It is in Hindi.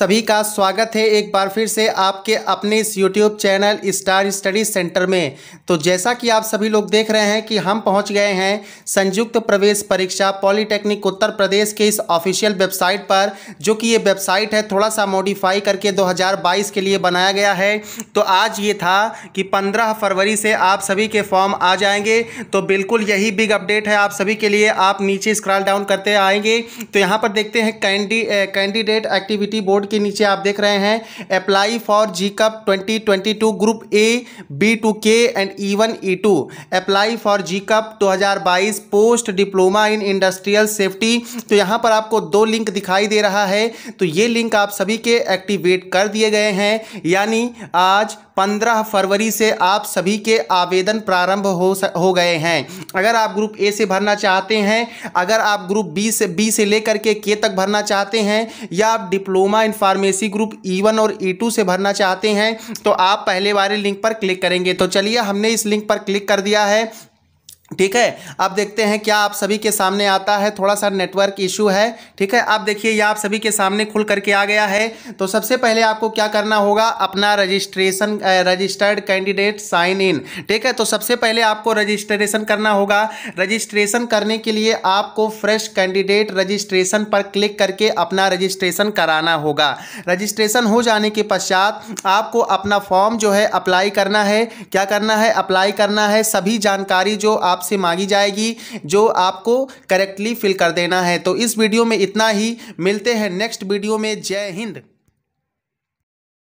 सभी का स्वागत है एक बार फिर से आपके अपने इस YouTube channel star study centre में तो जैसा कि आप सभी लोग देख रहे हैं कि हम पहुंच गए हैं संयुक्त प्रवेश परीक्षा पॉलिटेक्निक उत्तर प्रदेश के इस ऑफिशियल वेबसाइट पर जो कि ये वेबसाइट है थोड़ा सा मॉडिफाई करके 2022 के लिए बनाया गया है तो आज ये था कि पंद्रह फरवरी से आप सभी के फॉर्म आ जाएंगे तो बिल्कुल यही बिग अपडेट है आप सभी के लिए आप नीचे स्क्रॉल डाउन करते आएंगे तो यहाँ पर देखते हैं कैंडी कैंडिडेट एक्टिविटी बोर्ड के नीचे आप देख रहे हैं apply for G cup twenty group A B two के and E one E two apply for G cup दो post diploma in industrial safety तो यहाँ पर आपको दो लिंक दिखाई दे रहा है तो ये लिंक आप सभी के एक्टिवेट कर दिए गए हैं यानी आज 15 फरवरी से आप सभी के आवेदन प्रारंभ हो स, हो गए हैं अगर आप ग्रुप ए से भरना चाहते हैं अगर आप ग्रुप बी से बी से लेकर के के तक भरना चाहते हैं या आप diploma in pharmacy group E e one और ई e टू से भरना चाहते हैं तो आप पहले वाले लिंक पर क्लिक करेंगे तो चलिए हमने इस लिंक पर क्लिक कर दिया है ठीक है अब देखते हैं क्या आप सभी के सामने आता है थोड़ा सा नेटवर्क इशू है ठीक है अब देखिए यह आप सभी के सामने खुल करके आ गया है तो सबसे पहले आपको क्या करना होगा अपना registration registered candidate sign in ठीक है तो सबसे पहले आपको रजिस्ट्रेशन करना होगा रजिस्ट्रेशन करने के लिए आपको फ्रेश कैंडिडेट रजिस्ट्रेशन पर क्लिक करके अपना रजिस्ट्रेशन कराना होगा रजिस्ट्रेशन हो जाने के पश्चात आपको अपना फॉर्म जो है अप्लाई करना है क्या करना है अप्लाई करना है सभी जानकारी जो आप आपसे मांगी जाएगी जो आपको करेक्टली फिल कर देना है तो इस वीडियो में इतना ही मिलते हैं नेक्स्ट वीडियो में जय हिंद